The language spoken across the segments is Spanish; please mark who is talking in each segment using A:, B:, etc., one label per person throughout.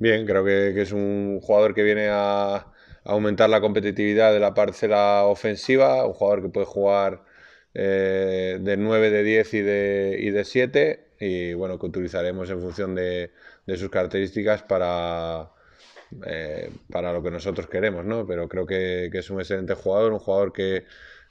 A: Bien, creo que, es un jugador que viene a aumentar la competitividad de la parcela ofensiva, un jugador que puede jugar eh, de 9, de 10 y de, 7 y bueno, que utilizaremos en función de, sus características para, eh, para lo que nosotros queremos, ¿no? Pero creo que, es un excelente jugador, un jugador que,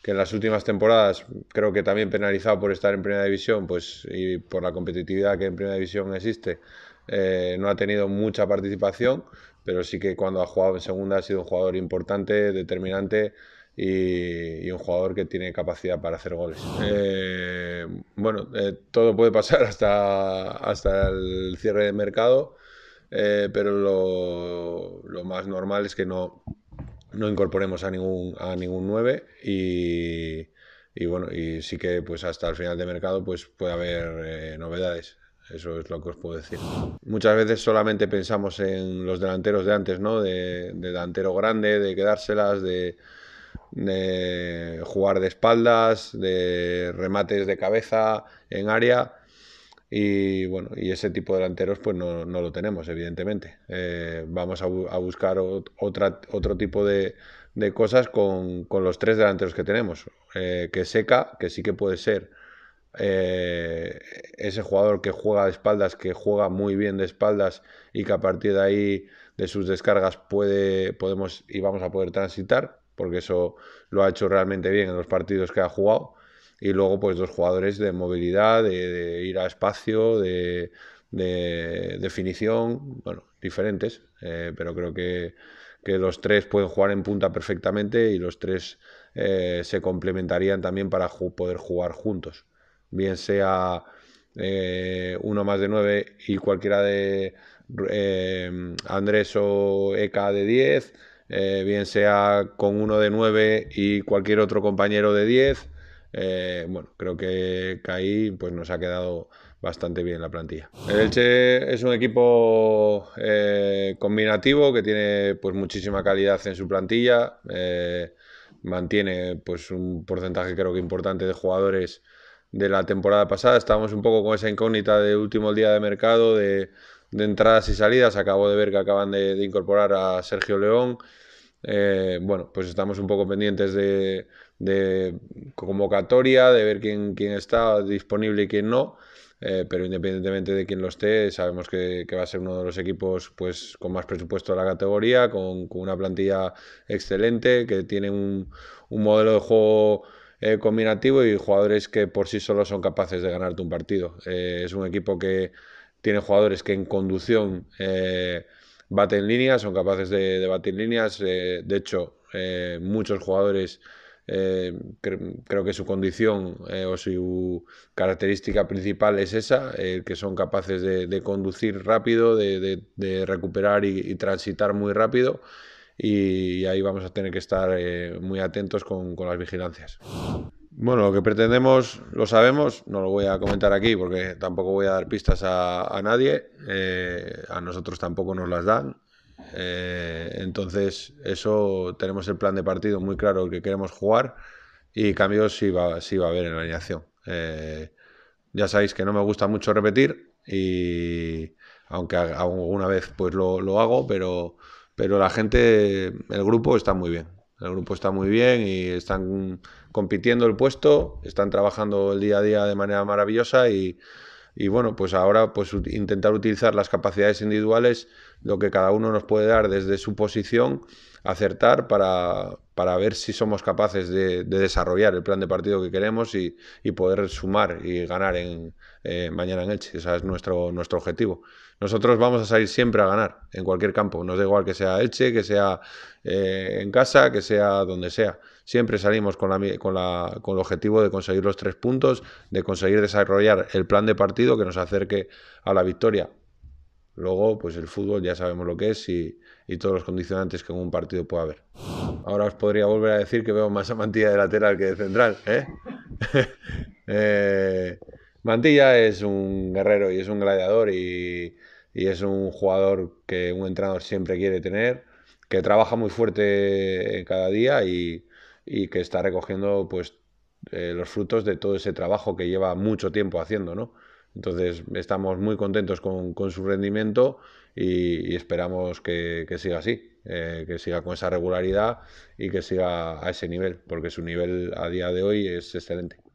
A: que, en las últimas temporadas, creo que también penalizado por estar en primera división, pues y por la competitividad que en primera división existe, eh, no ha tenido mucha participación, pero sí que cuando ha jugado en segunda ha sido un jugador importante, determinante y, un jugador que tiene capacidad para hacer goles. Eh, bueno, eh, todo puede pasar hasta, hasta el cierre de mercado, pero lo, más normal es que no, incorporemos a ningún a ningún 9 y, sí que pues hasta el final de mercado pues puede haber novedades eso es lo que os puedo decir. Muchas veces solamente pensamos en los delanteros de antes, ¿no? De, delantero grande, de quedárselas, de, jugar de espaldas, de remates de cabeza en área. Y bueno, y ese tipo de delanteros pues no, lo tenemos, evidentemente. Eh, vamos a, buscar otro tipo de, cosas con, los tres delanteros que tenemos. Eh, que seca, que sí que puede ser eh, ese jugador que juega de espaldas, que juega muy bien de espaldas y que a partir de ahí de sus descargas puede, podemos y vamos a poder transitar, porque eso lo ha hecho realmente bien en los partidos que ha jugado. Y luego, pues dos jugadores de movilidad, de, ir a espacio, de, definición, bueno, diferentes, eh, pero creo que, que los tres pueden jugar en punta perfectamente y los tres eh, se complementarían también para poder jugar juntos bien sea eh, uno más de 9 y cualquiera de eh, Andrés o Eka de 10, eh, bien sea con uno de 9 y cualquier otro compañero de 10. bueno, creo que, ahí pues nos ha quedado bastante bien la plantilla. El Elche es un equipo combinativo que tiene pues muchísima calidad en su plantilla mantiene pues un porcentaje creo que importante de jugadores de la temporada pasada. Estábamos un poco con esa incógnita de último día de mercado, de, entradas y salidas. Acabo de ver que acaban de, incorporar a Sergio León. Eh, bueno, pues estamos un poco pendientes de, convocatoria, de ver quién, quién, está disponible y quién no. Eh, pero independientemente de quién lo esté, sabemos que, va a ser uno de los equipos pues, con más presupuesto de la categoría, con, una plantilla excelente, que tiene un, un modelo de juego eh, combinativo y jugadores que por sí solos son capaces de ganarte un partido. Eh, es un equipo que tiene jugadores que en conducción eh, baten líneas, son capaces de, batir líneas. de hecho, muchos jugadores... creo que su condición o su característica principal es esa, que son capaces de, conducir rápido, de, recuperar y, transitar muy rápido y ahí vamos a tener que estar eh, muy atentos con, con las vigilancias. Bueno, lo que pretendemos lo sabemos, no lo voy a comentar aquí porque tampoco voy a dar pistas a, nadie, eh, a nosotros tampoco nos las dan. Eh, entonces, eso tenemos el plan de partido muy claro que queremos jugar y cambios sí va, va a haber en la alineación. ya sabéis que no me gusta mucho repetir y aunque alguna vez pues lo, lo hago, pero pero la gente, el grupo está muy bien. El grupo está muy bien y están compitiendo el puesto, están trabajando el día a día de manera maravillosa y, bueno, pues ahora pues intentar utilizar las capacidades individuales, lo que cada uno nos puede dar desde su posición acertar para, ver si somos capaces de, desarrollar el plan de partido que queremos y, poder sumar y ganar en, eh, mañana en Elche. Ese es nuestro, nuestro objetivo. Nosotros vamos a salir siempre a ganar en cualquier campo. Nos da igual que sea Elche, que sea eh, en casa, que sea donde sea. Siempre salimos con el objetivo de conseguir los tres puntos, de conseguir desarrollar el plan de partido que nos acerque a la victoria. Luego, pues el fútbol ya sabemos lo que es y, todos los condicionantes que en un partido puede haber. Ahora os podría volver a decir que veo más a Mantilla de lateral que de central. ¿eh? Eh, Mantilla es un guerrero y es un gladiador y, es un jugador que un entrenador siempre quiere tener, que trabaja muy fuerte cada día y, que está recogiendo pues, eh, los frutos de todo ese trabajo que lleva mucho tiempo haciendo, ¿no? Entonces estamos muy contentos con, su rendimiento y, esperamos que, siga así, eh, que siga con esa regularidad y que siga a ese nivel, porque su nivel a día de hoy es excelente.